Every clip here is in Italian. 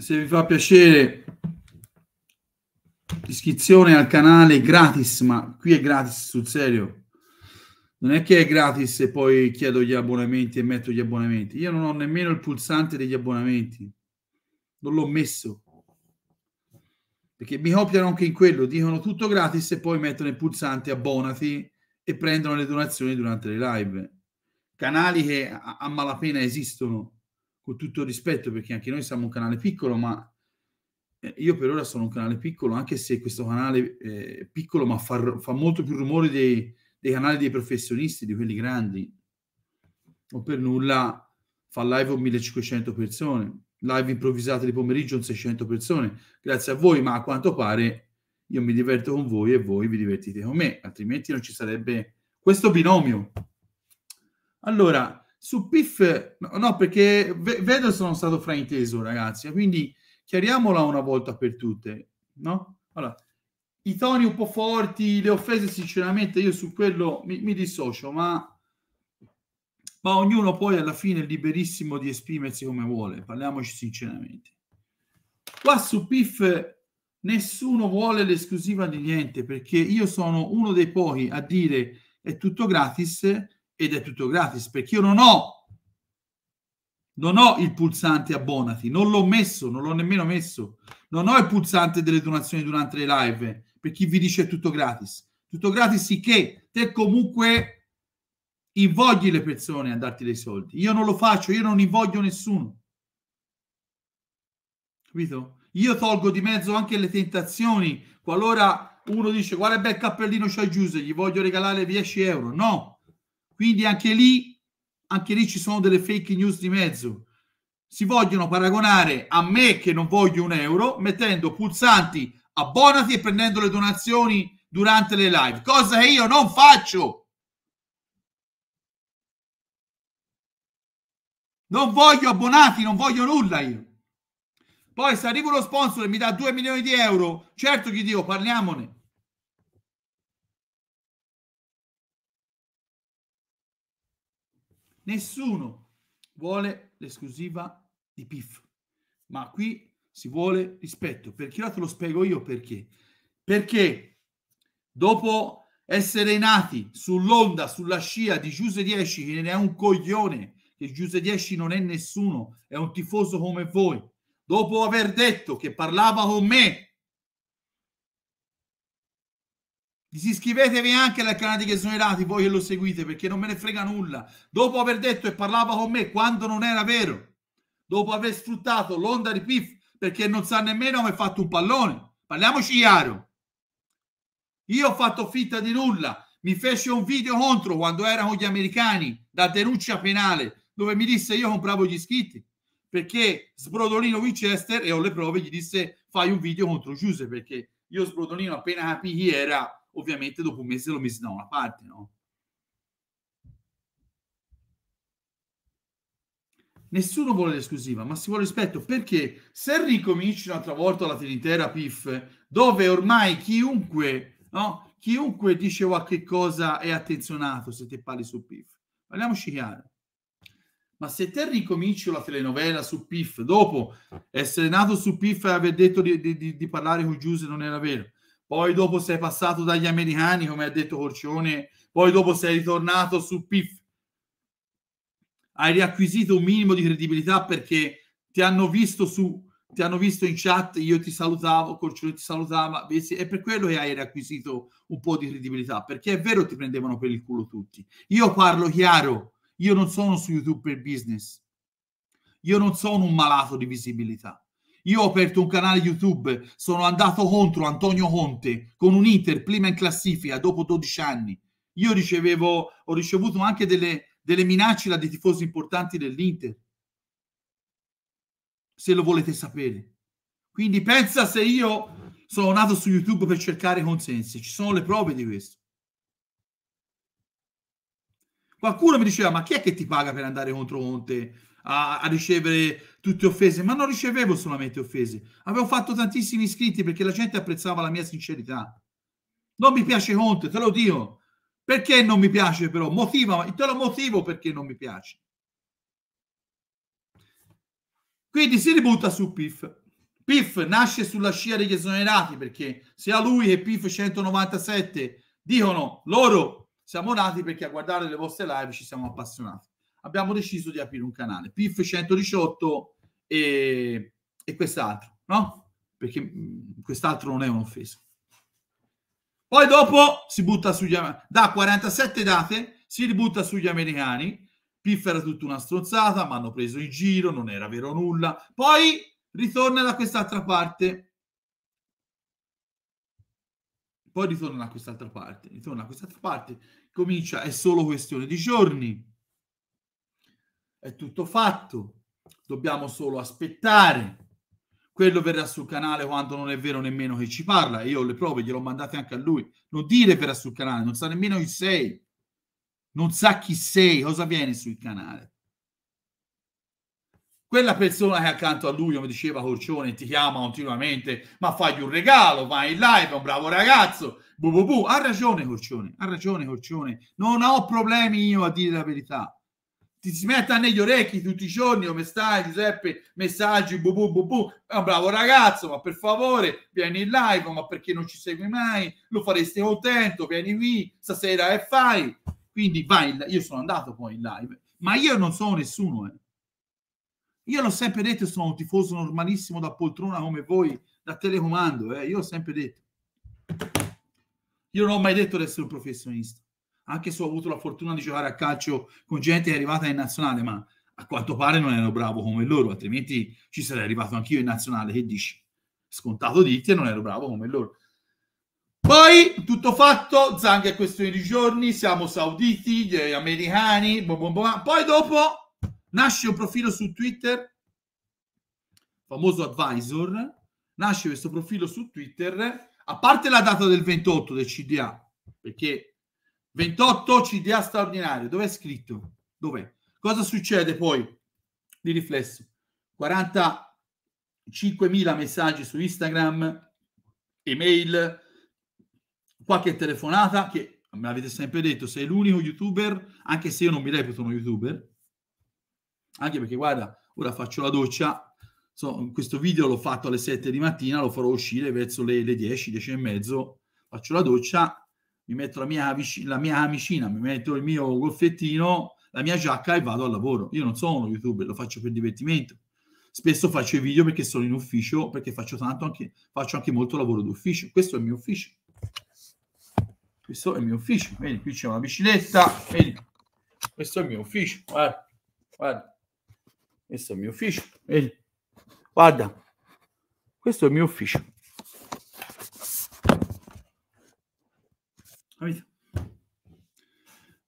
se vi fa piacere iscrizione al canale gratis, ma qui è gratis sul serio. Non è che è gratis e poi chiedo gli abbonamenti e metto gli abbonamenti. Io non ho nemmeno il pulsante degli abbonamenti. Non l'ho messo. Perché mi copiano anche in quello, dicono tutto gratis e poi mettono il pulsante abbonati e prendono le donazioni durante le live. Canali che a, malapena esistono con tutto rispetto, perché anche noi siamo un canale piccolo, ma eh, io per ora sono un canale piccolo, anche se questo canale è eh, piccolo, ma fa, fa molto più rumore dei, dei, canali dei professionisti, di quelli grandi. O per nulla fa live con 1500 persone, live improvvisate di pomeriggio con 600 persone, grazie a voi, ma a quanto pare io mi diverto con voi e voi vi divertite con me, altrimenti non ci sarebbe questo binomio. Allora, su PIF, no, no perché vedo che sono stato frainteso, ragazzi, quindi chiariamola una volta per tutte, no? Allora, i toni un po' forti, le offese, sinceramente, io su quello mi, mi dissocio, ma ma ognuno poi alla fine è liberissimo di esprimersi come vuole, parliamoci sinceramente. Qua su PIF nessuno vuole l'esclusiva di niente, perché io sono uno dei pochi a dire è tutto gratis ed è tutto gratis perché io non ho, non ho il pulsante abbonati, non l'ho messo, non l'ho nemmeno messo, non ho il pulsante delle donazioni durante le live per chi vi dice è tutto gratis. Tutto gratis sì che te comunque invogli le persone a darti dei soldi. Io non lo faccio, io non invoglio nessuno. Capito? Io tolgo di mezzo anche le tentazioni qualora uno dice guarda bel cappellino c'ha Giuse, gli voglio regalare 10 euro. No, quindi anche lì, anche lì ci sono delle fake news di mezzo. Si vogliono paragonare a me che non voglio un euro, mettendo pulsanti abbonati e prendendo le donazioni durante le live, cosa che io non faccio. Non voglio abbonati, non voglio nulla io. Poi se arriva lo sponsor e mi dà 2 milioni di euro, certo gli dico parliamone. Nessuno vuole l'esclusiva di PIF, ma qui si vuole rispetto. Perché ora te lo spiego io perché. Perché dopo essere nati sull'onda, sulla scia di Giuse 10, che ne è un coglione, che Giuse 10 non è nessuno, è un tifoso come voi, dopo aver detto che parlava con me Disiscrivetevi anche al canale di Chesonerati voi che lo seguite perché non me ne frega nulla. Dopo aver detto e parlava con me quando non era vero, dopo aver sfruttato l'onda di Piff perché non sa nemmeno come ha fatto un pallone. Parliamoci chiaro. Io ho fatto finta di nulla. Mi fece un video contro quando era con gli americani da denuncia penale dove mi disse io compravo gli iscritti perché Sbrodolino Winchester e ho le prove gli disse fai un video contro Giuse perché io Sbrodolino appena capì chi era ovviamente dopo un mese lo misi da una parte, no? Nessuno vuole l'esclusiva, ma si vuole rispetto perché se ricominci un'altra volta la telintera PIF, dove ormai chiunque, no? chiunque dice qualche cosa è attenzionato se te parli su PIF, parliamoci chiaro. Ma se te ricominci la telenovela su PIF dopo ah. essere nato su PIF e aver detto di, di, di parlare con Giuse non era vero, poi dopo sei passato dagli americani, come ha detto Corcione, poi dopo sei ritornato su PIF. Hai riacquisito un minimo di credibilità perché ti hanno visto su ti hanno visto in chat, io ti salutavo, Corcione ti salutava, è per quello che hai riacquisito un po' di credibilità, perché è vero ti prendevano per il culo tutti. Io parlo chiaro, io non sono su YouTube per business, io non sono un malato di visibilità, io ho aperto un canale YouTube, sono andato contro Antonio Conte con un Inter prima in classifica dopo 12 anni. Io ricevevo, ho ricevuto anche delle, delle minacce da dei tifosi importanti dell'Inter. Se lo volete sapere. Quindi pensa se io sono nato su YouTube per cercare consensi. Ci sono le prove di questo. Qualcuno mi diceva, ma chi è che ti paga per andare contro Conte a, a ricevere tutte offese, ma non ricevevo solamente offese, avevo fatto tantissimi iscritti perché la gente apprezzava la mia sincerità. Non mi piace Conte, te lo dico. Perché non mi piace però? Motiva, te lo motivo perché non mi piace. Quindi si ributta su PIF. PIF nasce sulla scia degli esonerati perché sia lui che PIF 197 dicono loro siamo nati perché a guardare le vostre live ci siamo appassionati abbiamo deciso di aprire un canale, PIF 118 e, e quest'altro, no? Perché quest'altro non è un'offesa. Poi dopo si butta sugli americani, da 47 date si ributta sugli americani. Piff era tutta una stronzata, mi hanno preso in giro, non era vero nulla. Poi ritorna da quest'altra parte. Poi ritorna da quest'altra parte, ritorna da quest'altra parte. Comincia, è solo questione di giorni. È tutto fatto, dobbiamo solo aspettare. Quello verrà sul canale quando non è vero nemmeno che ci parla. Io le prove gliele mandate anche a lui. Non dire verrà sul canale, non sa nemmeno chi sei. Non sa chi sei, cosa viene sul canale. Quella persona che accanto a lui, come diceva Corcione, ti chiama continuamente, ma fagli un regalo, vai in live, è un bravo ragazzo, bu, bu, bu. Ha ragione Corcione, ha ragione Corcione. Non ho problemi io a dire la verità ti si metta negli orecchi tutti i giorni come stai Giuseppe messaggi bu bu bu bu è un bravo ragazzo ma per favore vieni in live ma perché non ci segui mai lo faresti contento vieni qui stasera e fai quindi vai in, io sono andato poi in live ma io non sono nessuno eh. io l'ho sempre detto sono un tifoso normalissimo da poltrona come voi da telecomando eh. io ho sempre detto io non ho mai detto di essere un professionista anche se ho avuto la fortuna di giocare a calcio con gente arrivata in nazionale, ma a quanto pare non ero bravo come loro, altrimenti ci sarei arrivato anch'io in nazionale, che dici? Scontato ditti e non ero bravo come loro. Poi, tutto fatto, Zang è questione di giorni, siamo sauditi, gli americani, bom bom bom. poi dopo nasce un profilo su Twitter, famoso advisor, nasce questo profilo su Twitter, a parte la data del 28 del CDA, perché 28 CDA straordinario, dove è scritto? Dov'è? Cosa succede poi di riflesso? 45.000 messaggi su Instagram, email, qualche telefonata che me l'avete sempre detto, sei l'unico youtuber, anche se io non mi reputo uno youtuber, anche perché guarda, ora faccio la doccia, so, questo video l'ho fatto alle 7 di mattina, lo farò uscire verso le, le 10, 10 e mezzo, faccio la doccia, mi metto la mia, la mia amicina, mi metto il mio goffettino, la mia giacca e vado al lavoro. Io non sono youtuber, lo faccio per divertimento. Spesso faccio i video perché sono in ufficio, perché faccio tanto anche, faccio anche molto lavoro d'ufficio. Questo è il mio ufficio. Questo è il mio ufficio. Vedi, qui c'è una bicicletta. Vedi, questo è il mio ufficio. Guarda, guarda. Questo è il mio ufficio. Vedi, guarda. Questo è il mio ufficio. Capito?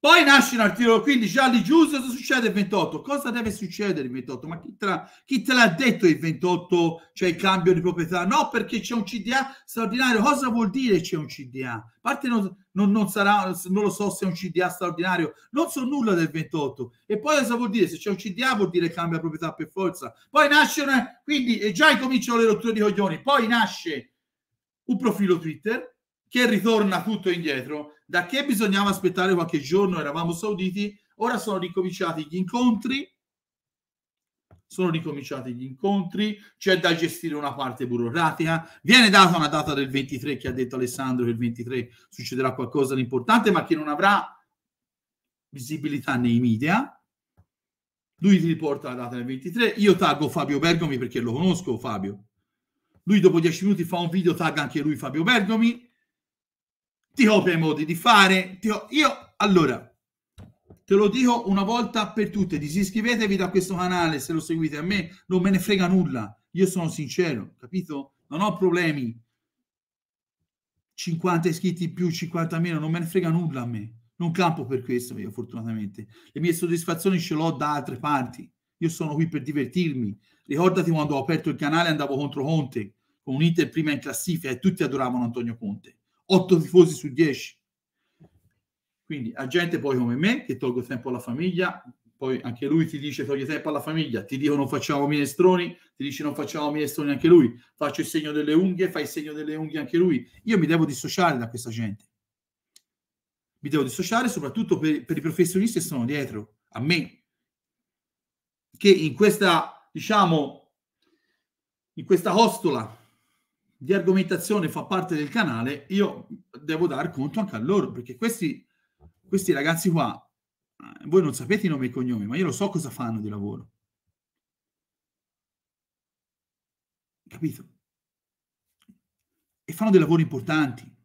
Poi nasce l'articolo 15, Ali Giusto, cosa succede il 28? Cosa deve succedere il 28? Ma chi te, la, chi te l'ha detto il 28 c'è il cambio di proprietà? No, perché c'è un CDA straordinario. Cosa vuol dire c'è un CDA? A parte non, non, non, sarà, non lo so se è un CDA straordinario, non so nulla del 28. E poi cosa vuol dire? Se c'è un CDA vuol dire cambia proprietà per forza. Poi nasce, una, quindi già incominciano le rotture di coglioni, poi nasce un profilo Twitter che ritorna tutto indietro. Da che bisognava aspettare qualche giorno, eravamo sauditi, ora sono ricominciati gli incontri, sono ricominciati gli incontri, c'è da gestire una parte burocratica, viene data una data del 23 che ha detto Alessandro che il 23 succederà qualcosa di importante, ma che non avrà visibilità nei media. Lui ti riporta la data del 23, io taggo Fabio Bergomi perché lo conosco Fabio. Lui dopo 10 minuti fa un video, tagga anche lui Fabio Bergomi, ti copia i modi di fare. Ti Ho... Io, allora, te lo dico una volta per tutte, disiscrivetevi da questo canale se lo seguite a me, non me ne frega nulla, io sono sincero, capito? Non ho problemi. 50 iscritti più, 50 meno, non me ne frega nulla a me. Non campo per questo io fortunatamente. Le mie soddisfazioni ce l'ho da altre parti. Io sono qui per divertirmi. Ricordati quando ho aperto il canale andavo contro Conte, con un Inter prima in classifica e tutti adoravano Antonio Conte 8 tifosi su 10. Quindi a gente poi come me, che tolgo tempo alla famiglia, poi anche lui ti dice togli tempo alla famiglia, ti dico non facciamo minestroni, ti dice non facciamo minestroni anche lui, faccio il segno delle unghie, fai il segno delle unghie anche lui. Io mi devo dissociare da questa gente. Mi devo dissociare soprattutto per, per i professionisti che sono dietro a me, che in questa, diciamo, in questa costola di argomentazione fa parte del canale, io devo dar conto anche a loro, perché questi, questi ragazzi qua, eh, voi non sapete i nomi e i cognomi, ma io lo so cosa fanno di lavoro. Capito? E fanno dei lavori importanti.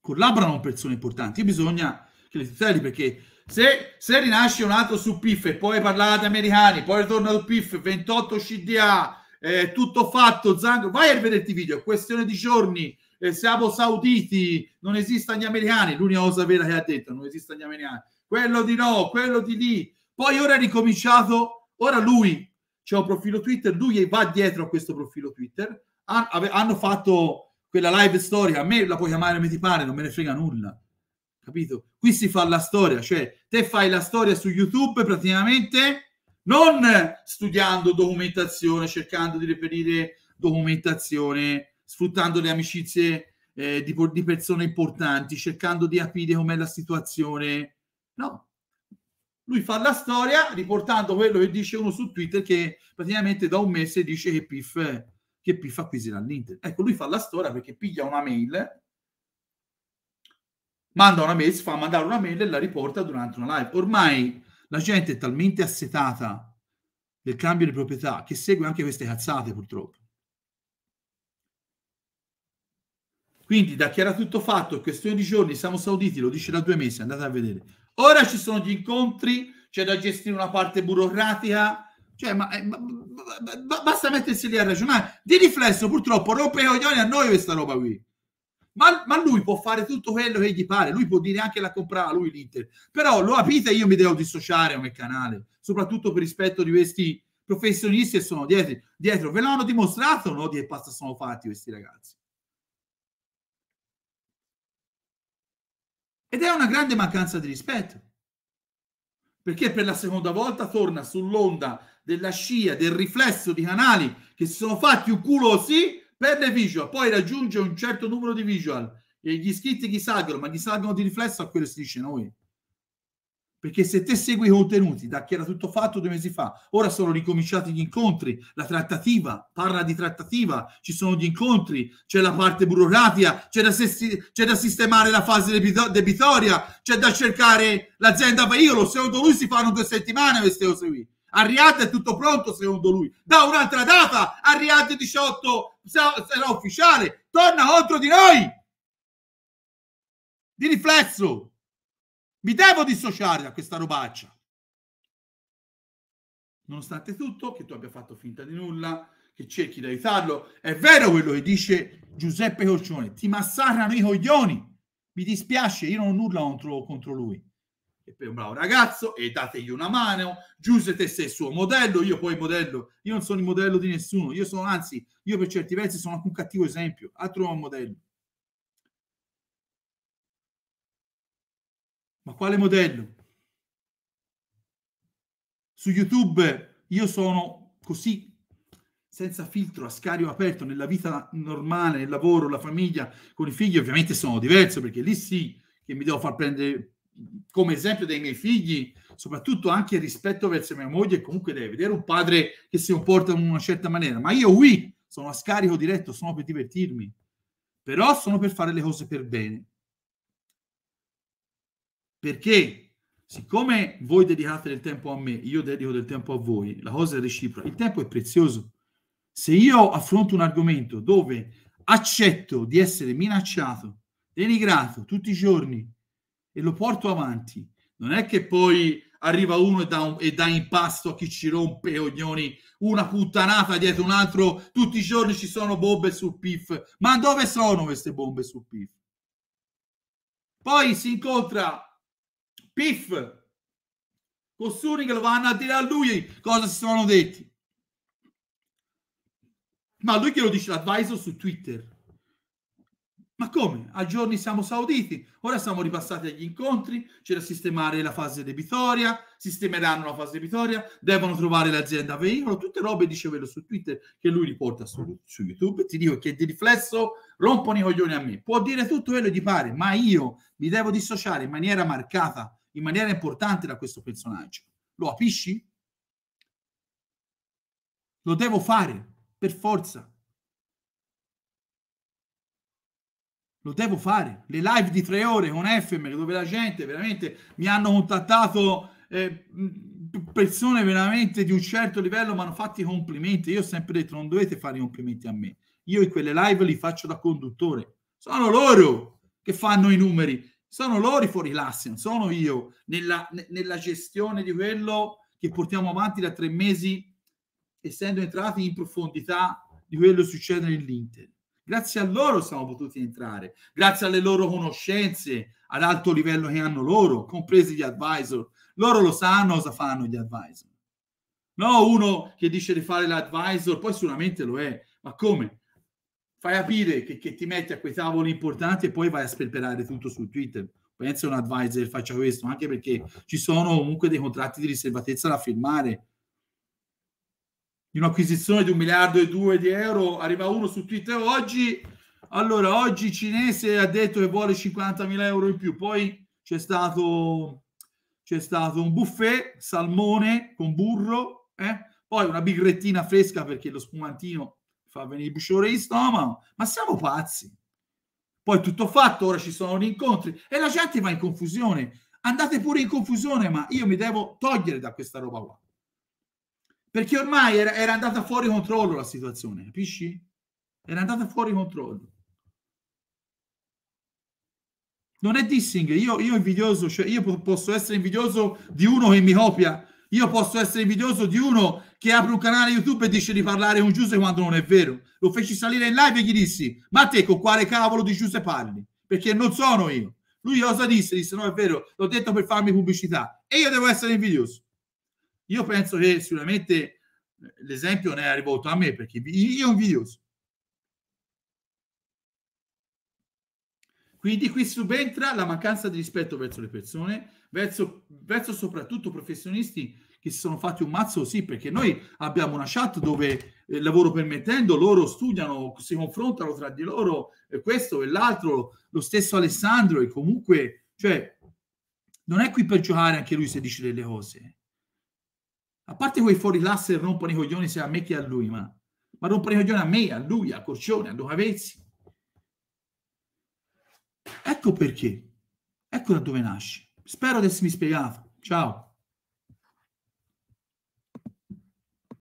Collaborano con persone importanti. bisogna che le tuteli perché se, se, rinasce un altro su PIF e poi parlate americani, poi torna su PIF, 28 CDA, è eh, tutto fatto, Zang, vai a rivederti i video, questione di giorni, eh, siamo sauditi, non esistono gli americani, l'unica cosa vera che ha detto, non esistono gli americani, quello di no, quello di lì, poi ora è ricominciato, ora lui, c'è un profilo Twitter, lui va dietro a questo profilo Twitter, ha, ave, hanno fatto quella live storia, a me la puoi chiamare come ti pare, non me ne frega nulla, capito? Qui si fa la storia, cioè te fai la storia su YouTube praticamente non studiando documentazione, cercando di reperire documentazione, sfruttando le amicizie eh, di, di persone importanti, cercando di capire com'è la situazione. No, lui fa la storia riportando quello che dice uno su Twitter che praticamente da un mese dice che Piff, che Piff acquisirà l'Inter. Ecco, lui fa la storia perché piglia una mail, manda una mail, si fa mandare una mail e la riporta durante una live. Ormai la gente è talmente assetata del cambio di proprietà che segue anche queste cazzate purtroppo. Quindi da che era tutto fatto, in questione di giorni, siamo sauditi, lo dice da due mesi, andate a vedere. Ora ci sono gli incontri, c'è da gestire una parte burocratica, cioè, ma, eh, ma, ma, ma basta mettersi lì a ragionare. Di riflesso, purtroppo, rompe i coglioni a noi questa roba qui ma, ma, lui può fare tutto quello che gli pare, lui può dire anche la comprava lui l'Inter, però lo capite, io mi devo dissociare come canale, soprattutto per rispetto di questi professionisti che sono dietro, dietro. ve l'hanno dimostrato no, di che pasta sono fatti questi ragazzi. Ed è una grande mancanza di rispetto, perché per la seconda volta torna sull'onda della scia, del riflesso di canali che si sono fatti un culo sì Perde visual, poi raggiunge un certo numero di visual e gli iscritti gli salgono, ma gli salgono di riflesso a quello che si dice noi. Perché se te segui i contenuti da che era tutto fatto due mesi fa, ora sono ricominciati gli incontri, la trattativa, parla di trattativa, ci sono gli incontri, c'è la parte burocratica, c'è da, c'è da sistemare la fase debitoria, c'è da cercare l'azienda ma io lo seguo lui si fanno due settimane queste cose qui. A è tutto pronto secondo lui. Da un'altra data Arriate 18 sarà ufficiale. Torna contro di noi. Di riflesso. Mi devo dissociare da questa robaccia. Nonostante tutto, che tu abbia fatto finta di nulla, che cerchi di aiutarlo, è vero quello che dice Giuseppe Corcione, ti massacrano i coglioni. Mi dispiace, io non ho nulla contro, contro lui per un bravo ragazzo e dategli una mano. Giuseppe sei il suo modello, io poi modello, io non sono il modello di nessuno, io sono anzi, io per certi versi sono anche un cattivo esempio, altro non modello. Ma quale modello? Su YouTube io sono così senza filtro, a scario aperto, nella vita normale, nel lavoro, la famiglia, con i figli ovviamente sono diverso perché lì sì che mi devo far prendere come esempio dei miei figli, soprattutto anche rispetto verso mia moglie, comunque deve vedere un padre che si comporta in una certa maniera. Ma io qui sono a scarico diretto, sono per divertirmi, però sono per fare le cose per bene. Perché siccome voi dedicate del tempo a me, io dedico del tempo a voi, la cosa è reciproca, il tempo è prezioso. Se io affronto un argomento dove accetto di essere minacciato, denigrato tutti i giorni, e lo porto avanti. Non è che poi arriva uno e dà, un, in pasto a chi ci rompe ognoni una puttanata dietro un altro. Tutti i giorni ci sono bombe sul PIF. Ma dove sono queste bombe sul PIF? Poi si incontra PIF Cossuni che lo vanno a dire a lui cosa si sono detti. Ma lui che lo dice l'advisor su Twitter ma come? A giorni siamo sauditi, ora siamo ripassati agli incontri, c'è da sistemare la fase debitoria, sistemeranno la fase debitoria, devono trovare l'azienda veicolo, tutte robe, dicevelo su Twitter, che lui riporta su, su, YouTube. Ti dico che di riflesso rompono i coglioni a me. Può dire tutto quello che gli pare, ma io mi devo dissociare in maniera marcata, in maniera importante da questo personaggio. Lo capisci? Lo devo fare, per forza. lo devo fare. Le live di tre ore con FM, dove la gente veramente mi hanno contattato eh, persone veramente di un certo livello mi hanno fatto i complimenti. Io ho sempre detto: non dovete fare i complimenti a me. Io in quelle live li faccio da conduttore. Sono loro che fanno i numeri, sono loro i fuorilassi, non sono io nella, nella gestione di quello che portiamo avanti da tre mesi, essendo entrati in profondità di quello che succede nell'Inter. Grazie a loro siamo potuti entrare, grazie alle loro conoscenze, ad alto livello che hanno loro, compresi gli advisor. Loro lo sanno cosa fanno gli advisor. No, uno che dice di fare l'advisor, poi sicuramente lo è, ma come? Fai capire che, che ti metti a quei tavoli importanti e poi vai a sperperare tutto su Twitter. Pensa un advisor faccia questo, anche perché ci sono comunque dei contratti di riservatezza da firmare di un'acquisizione di un miliardo e due di euro, arriva uno su Twitter oggi, allora oggi il cinese ha detto che vuole 50.000 euro in più, poi c'è stato, c'è stato un buffet, salmone con burro, eh? poi una bigrettina fresca perché lo spumantino fa venire il bucciore di stomaco, ma siamo pazzi. Poi tutto fatto, ora ci sono gli incontri e la gente va in confusione. Andate pure in confusione, ma io mi devo togliere da questa roba qua. Perché ormai era, era andata fuori controllo la situazione, capisci? Era andata fuori controllo. Non è dissing, io, io invidioso, cioè io posso essere invidioso di uno che mi copia, io posso essere invidioso di uno che apre un canale YouTube e dice di parlare con Giuseppe quando non è vero. Lo feci salire in live e gli dissi, ma te con quale cavolo di Giuseppe parli? Perché non sono io. Lui cosa disse? Disse, no è vero, l'ho detto per farmi pubblicità. E io devo essere invidioso. Io penso che sicuramente eh, l'esempio ne è rivolto a me perché io ho un invidio. Quindi qui subentra la mancanza di rispetto verso le persone, verso, verso soprattutto professionisti che si sono fatti un mazzo sì, perché noi abbiamo una chat dove eh, lavoro permettendo, loro studiano, si confrontano tra di loro eh, questo e l'altro, lo stesso Alessandro e comunque, cioè, non è qui per giocare anche lui se dice delle cose. A parte quei fuori classe rompono i coglioni se a me che a lui, ma, ma rompono i coglioni a me, a lui, a Corcione, a Luca Vezzi. Ecco perché. Ecco da dove nasce. Spero di essermi spiegato. Ciao.